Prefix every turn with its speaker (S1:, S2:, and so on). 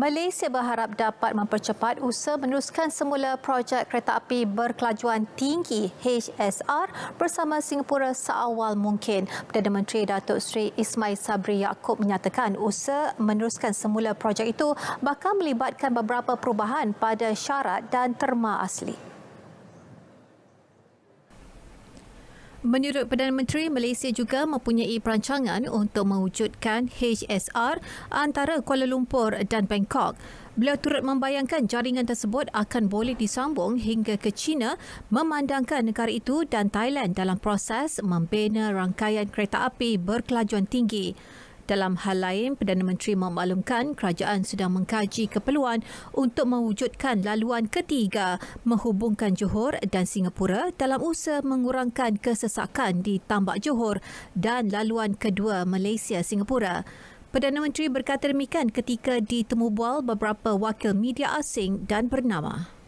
S1: Malaysia berharap dapat mempercepat usaha meneruskan semula projek kereta api berkelajuan tinggi HSR bersama Singapura seawal mungkin. Perdana Menteri Datuk Seri Ismail Sabri Yaakob menyatakan usaha meneruskan semula projek itu bakal melibatkan beberapa perubahan pada syarat dan terma asli. Menurut Perdana Menteri, Malaysia juga mempunyai perancangan untuk mewujudkan HSR antara Kuala Lumpur dan Bangkok. Beliau turut membayangkan jaringan tersebut akan boleh disambung hingga ke China memandangkan negara itu dan Thailand dalam proses membina rangkaian kereta api berkelajuan tinggi. Dalam hal lain, Perdana Menteri memaklumkan kerajaan sedang mengkaji keperluan untuk mewujudkan laluan ketiga menghubungkan Johor dan Singapura dalam usaha mengurangkan kesesakan di Tambak Johor dan laluan kedua Malaysia-Singapura. Perdana Menteri berkata demikian ketika ditemubual beberapa wakil media asing dan bernama.